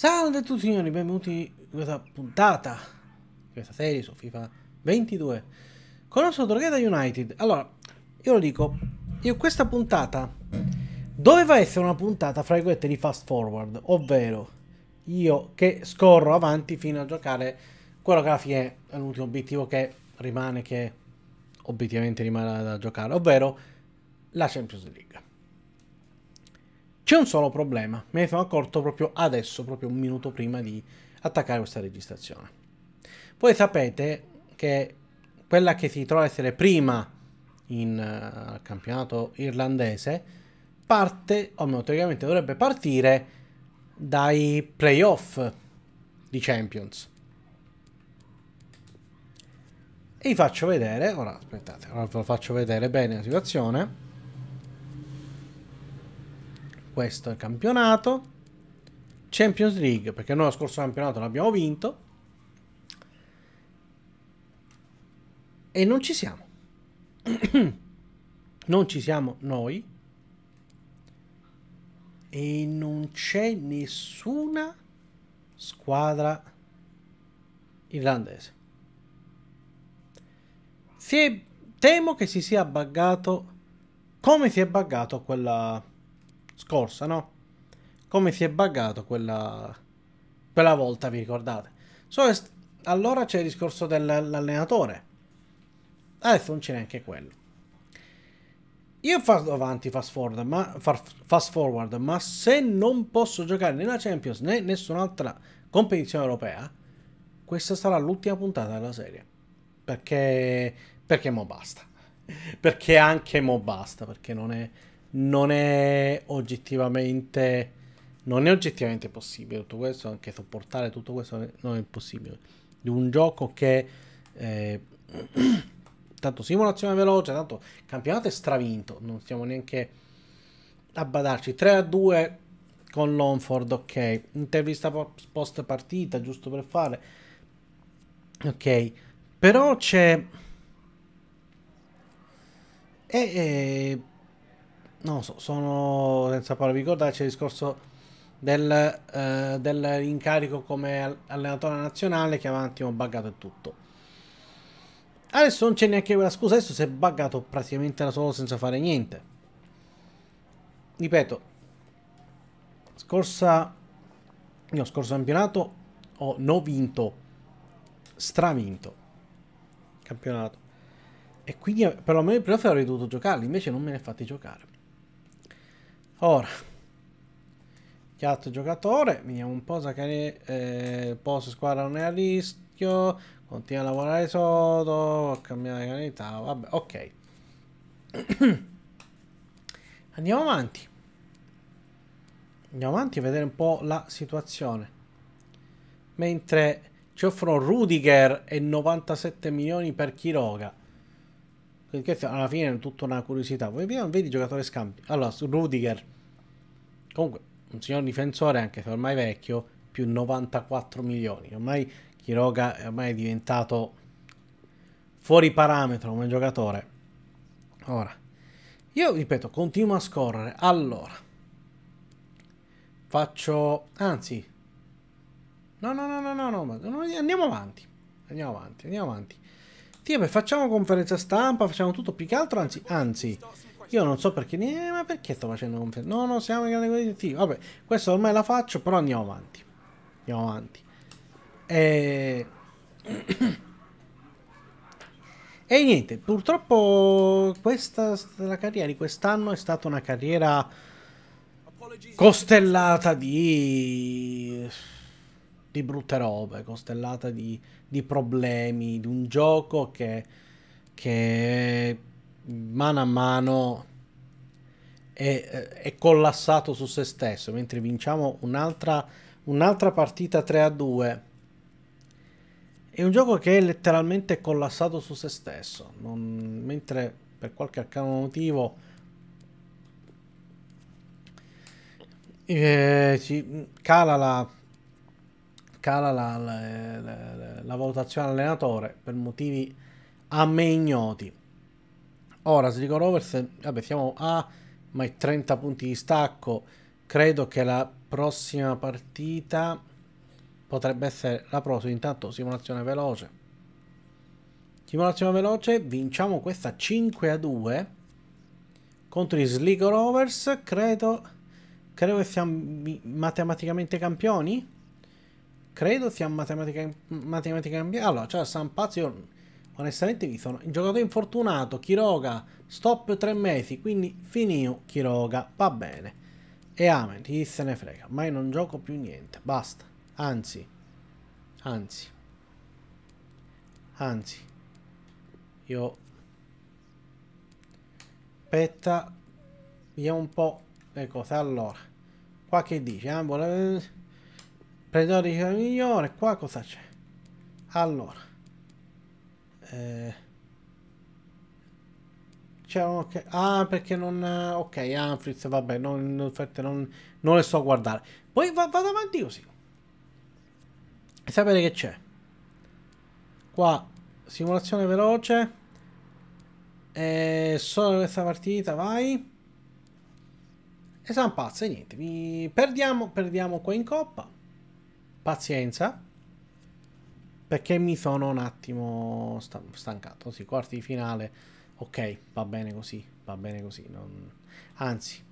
Salve a tutti signori, benvenuti in questa puntata, di questa serie su FIFA 22 con il nostro Drogheda United. Allora, io lo dico, io questa puntata doveva essere una puntata, fra virgolette, di fast forward, ovvero io che scorro avanti fino a giocare quello che alla fine è l'ultimo obiettivo che rimane, che obiettivamente rimane da giocare, ovvero la Champions League. C'è un solo problema, me ne sono accorto proprio adesso, proprio un minuto prima di attaccare questa registrazione. Voi sapete che quella che si trova a essere prima in uh, campionato irlandese parte, o meno teoricamente dovrebbe partire dai playoff di Champions. E vi faccio vedere, ora aspettate, ora ve lo faccio vedere bene la situazione questo è il campionato. Champions League, perché noi lo scorso campionato l'abbiamo vinto. E non ci siamo. non ci siamo noi. E non c'è nessuna squadra irlandese. Si è, temo che si sia buggato come si è buggato quella scorsa, no? Come si è buggato quella, quella volta, vi ricordate? So, allora c'è il discorso dell'allenatore. Adesso non c'è neanche quello. Io vado avanti fast forward, ma, fast forward, ma se non posso giocare né la Champions né nessun'altra competizione europea, questa sarà l'ultima puntata della serie. Perché, perché mo basta. Perché anche mo basta, perché non è, non è oggettivamente non è oggettivamente possibile tutto questo anche sopportare tutto questo non è possibile di un gioco che eh, tanto simulazione veloce tanto campionato è stravinto non stiamo neanche a badarci 3 a 2 con Longford ok intervista post partita giusto per fare ok però c'è e, eh, e eh, non lo so, sono senza parole. ricordarci il discorso del, eh, dell'incarico come allenatore nazionale che aveva un attimo buggato e tutto. Adesso non c'è neanche quella scusa, adesso si è buggato praticamente da solo senza fare niente. Ripeto, scorsa, io scorso campionato ho no vinto, stravinto campionato. E quindi eh, perlomeno i playoff avrei dovuto giocarli, invece non me ne fate giocare. Ora, chiatto giocatore, vediamo un po' Zaccaria, eh, posto squadra non è a rischio, continua a lavorare sotto, cambiare canalità, vabbè, ok. Andiamo avanti. Andiamo avanti a vedere un po' la situazione. Mentre ci offrono Rudiger e 97 milioni per Chiroga perché alla fine è tutta una curiosità. Voi vedi, giocatore scambi. Allora, su Rudiger, comunque un signor difensore, anche se ormai vecchio, più 94 milioni. Ormai Chiroga ormai è diventato fuori parametro come giocatore. Ora, io ripeto, continuo a scorrere. Allora, faccio... Anzi, no, no, no, no, no, no, andiamo avanti. Andiamo avanti, andiamo avanti. Sì, beh, facciamo conferenza stampa, facciamo tutto, più che altro, anzi, anzi, io non so perché, niente, eh, ma perché sto facendo conferenza? No, no, siamo in grande condizione, sì, vabbè, questa ormai la faccio, però andiamo avanti, andiamo avanti. E... e niente, purtroppo questa, la carriera di quest'anno è stata una carriera costellata di di brutte robe, costellata di, di problemi, di un gioco che, che mano a mano è, eh, è, collassato su se stesso, mentre vinciamo un'altra, un'altra partita 3 a 2. È un gioco che è letteralmente collassato su se stesso, non, mentre per qualche arcano motivo eh, cala la cala la, la, la, la valutazione allenatore per motivi a me ignoti. Ora, se dico Rovers, vabbè, siamo a ma 30 punti di stacco. Credo che la prossima partita potrebbe essere la prossima. Intanto, simulazione veloce. Simulazione veloce, vinciamo questa 5 a 2 contro i Sligo Rovers. Credo, credo che siamo matematicamente campioni credo sia matematica, matematica ambientale. Allora, cioè San Pazzo, onestamente vi sono. Il giocatore infortunato, Chiroga, stop tre mesi, quindi finio Chiroga, va bene. E amen, chi se ne frega, mai non gioco più niente, basta. Anzi, anzi, anzi, io... Aspetta, vediamo un po' le cose. Allora, qua che dice? Ah, vuole... Predori migliore, qua cosa c'è? Allora. Eh, c'erano diciamo che... Ah, perché non... Ok, Anfritz, vabbè, non, non, non le sto a guardare. Poi va, vado avanti così. E sapete che c'è? Qua, simulazione veloce. Eh, solo questa partita, vai. E siamo pazza, niente. Vi perdiamo, perdiamo qua in coppa pazienza, perché mi sono un attimo stancato. Sì, quarti di finale, ok, va bene così, va bene così. Non... Anzi,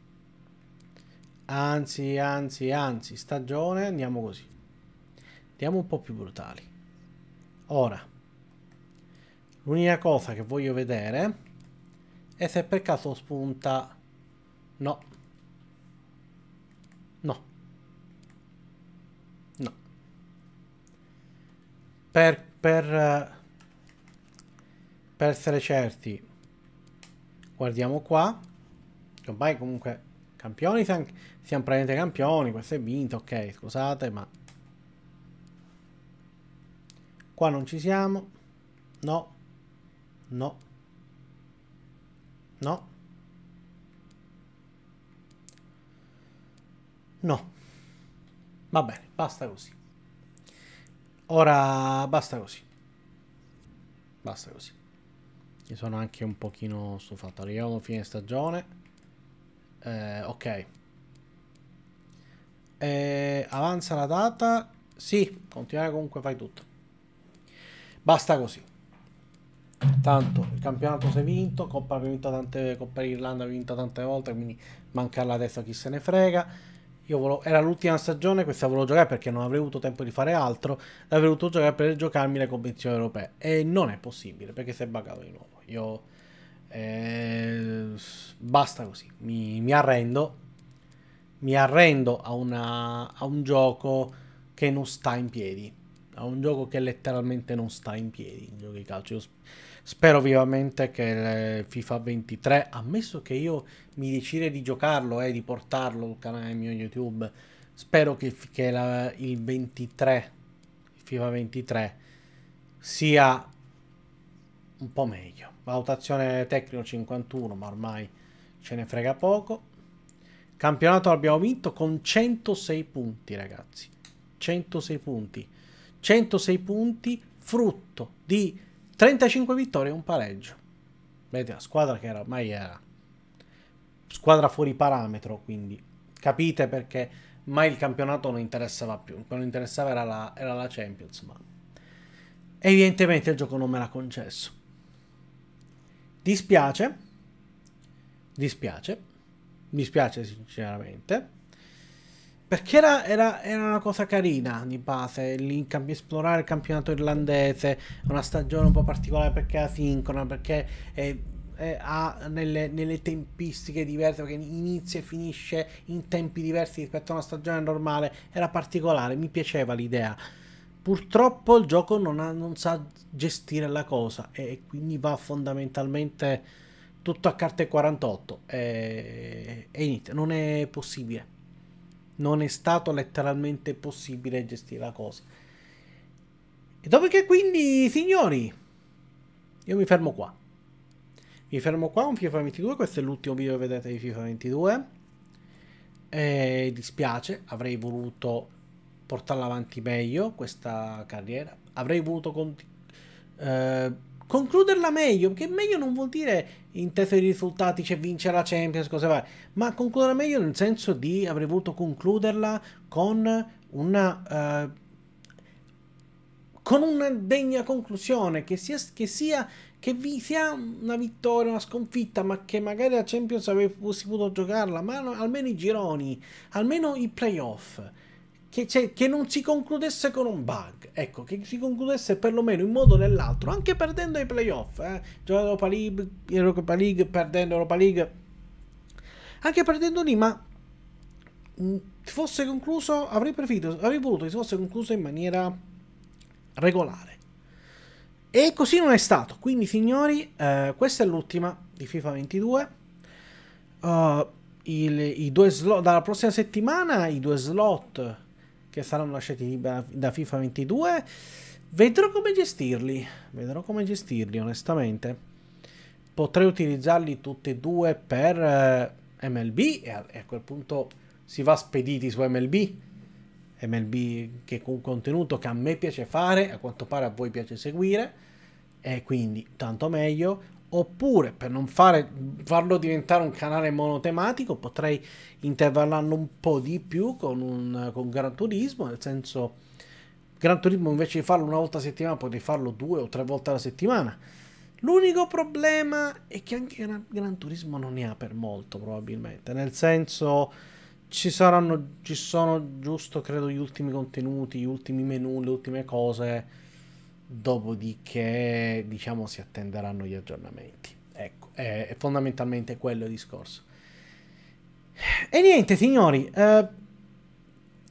anzi, anzi, anzi, stagione andiamo così. Andiamo un po' più brutali. Ora, l'unica cosa che voglio vedere è se per caso spunta... No, per, per, eh, per essere certi guardiamo qua ormai comunque campioni siamo, siamo praticamente campioni questo è vinto ok scusate ma qua non ci siamo no no no no va bene basta così Ora basta così. Basta così. Mi sono anche un pochino stufato. Arriviamo a fine stagione. Eh, ok. Eh, avanza la data. Sì, continuare comunque fai tutto. Basta così. Tanto il campionato si è vinto, Coppa, vinto tante, Coppa Irlanda ha vinto tante volte, quindi mancare la testa chi se ne frega. Io volevo, era l'ultima stagione, questa volevo giocare perché non avrei avuto tempo di fare altro, l'avrei voluto giocare per giocarmi le convenzioni europee. E non è possibile perché si è buggato di nuovo. Io eh, basta così, mi, mi, arrendo. Mi arrendo a, una, a un gioco che non sta in piedi. A un gioco che letteralmente non sta in piedi. Il gioco di calcio. Io, Spero vivamente che il FIFA 23, ammesso che io mi decida di giocarlo e eh, di portarlo sul canale mio YouTube, spero che, che la, il 23, FIFA 23, sia un po' meglio. Valutazione tecnico 51, ma ormai ce ne frega poco. Campionato l'abbiamo vinto con 106 punti, ragazzi. 106 punti. 106 punti frutto di 35 vittorie e un pareggio. Vedete, la squadra che era ormai era squadra fuori parametro, quindi capite perché mai il campionato non interessava più. Quello che interessava era la, era la Champions, ma evidentemente il gioco non me l'ha concesso. Dispiace, dispiace, dispiace sinceramente. Perché era, era, era, una cosa carina di base, lì, esplorare il campionato irlandese, una stagione un po' particolare perché è asincrona, perché è, è, ha nelle, nelle, tempistiche diverse, perché inizia e finisce in tempi diversi rispetto a una stagione normale, era particolare, mi piaceva l'idea. Purtroppo il gioco non, ha, non sa gestire la cosa e, e quindi va fondamentalmente tutto a carte 48 e, eh, e niente, non è possibile non è stato letteralmente possibile gestire la cosa. E dopodiché quindi, signori, io mi fermo qua. Mi fermo qua con FIFA 22, questo è l'ultimo video che vedete di FIFA 22. E dispiace, avrei voluto portarla avanti meglio questa carriera. Avrei voluto... Con... Eh, concluderla meglio, perché meglio non vuol dire in testa di risultati c'è cioè vincere la Champions, cosa varie, ma concluderla meglio nel senso di avrei voluto concluderla con una... Uh, con una degna conclusione, che sia, che sia che vi sia una vittoria, una sconfitta, ma che magari la Champions avessi potuto giocarla, ma almeno i gironi, almeno i playoff che, cioè, che, non si concludesse con un bug, ecco, che si concludesse perlomeno in modo o nell'altro, anche perdendo i playoff, eh, giocando Europa League, Europa League, perdendo Europa League, anche perdendo lì, ma mh, mm, fosse concluso, avrei preferito, avrei voluto che si fosse concluso in maniera regolare. E così non è stato. Quindi, signori, eh, questa è l'ultima di FIFA 22. Uh, eh, il, dalla prossima settimana i due slot che saranno lasciati da FIFA 22. Vedrò come gestirli, vedrò come gestirli onestamente. Potrei utilizzarli tutti e due per eh, MLB e a quel punto si va spediti su MLB. MLB che è un contenuto che a me piace fare, a quanto pare a voi piace seguire. E quindi tanto meglio. Oppure, per non fare, farlo diventare un canale monotematico, potrei intervallarlo un po' di più con, un, con Gran Turismo, nel senso, Gran Turismo invece di farlo una volta a settimana, potrei farlo due o tre volte alla settimana. L'unico problema è che anche Gran, Gran, Turismo non ne ha per molto, probabilmente. Nel senso, ci saranno, ci sono giusto, credo, gli ultimi contenuti, gli ultimi menu, le ultime cose dopodiché diciamo si attenderanno gli aggiornamenti. Ecco, è, è fondamentalmente quello il discorso. E niente, signori, eh,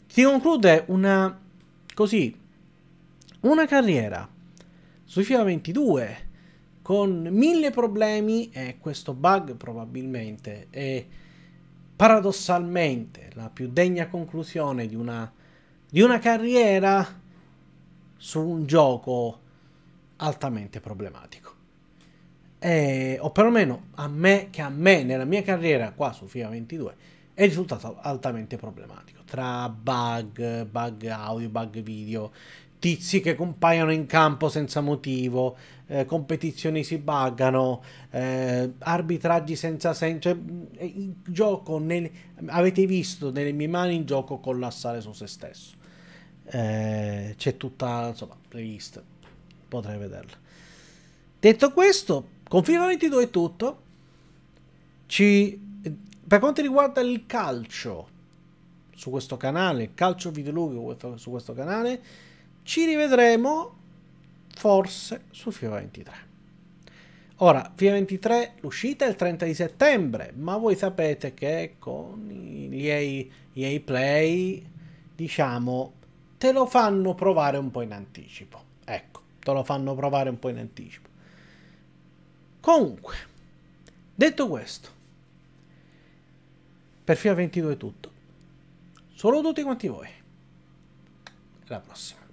si conclude una così una carriera sui FIFA 22 con mille problemi e questo bug probabilmente è paradossalmente la più degna conclusione di una, di una carriera su un gioco altamente problematico. E, o perlomeno a me, che a me nella mia carriera qua su FIFA 22 è risultato altamente problematico. Tra bug, bug audio, bug video, tizi che compaiono in campo senza motivo, eh, competizioni si buggano, eh, arbitraggi senza senso. Cioè, mm, il gioco, nel, avete visto nelle mie mani il gioco collassare su se stesso eh, c'è tutta, insomma, playlist, potrei vederla. Detto questo, con FIFA 22 è tutto. Ci, per quanto riguarda il calcio su questo canale, calcio videoludico su questo canale, ci rivedremo forse su FIFA 23. Ora, FIFA 23 l'uscita è il 30 di settembre, ma voi sapete che con gli EA, gli EA Play, diciamo, te lo fanno provare un po' in anticipo. Ecco, te lo fanno provare un po' in anticipo. Comunque, detto questo, per FIA 22 è tutto. Solo tutti quanti voi. Alla prossima.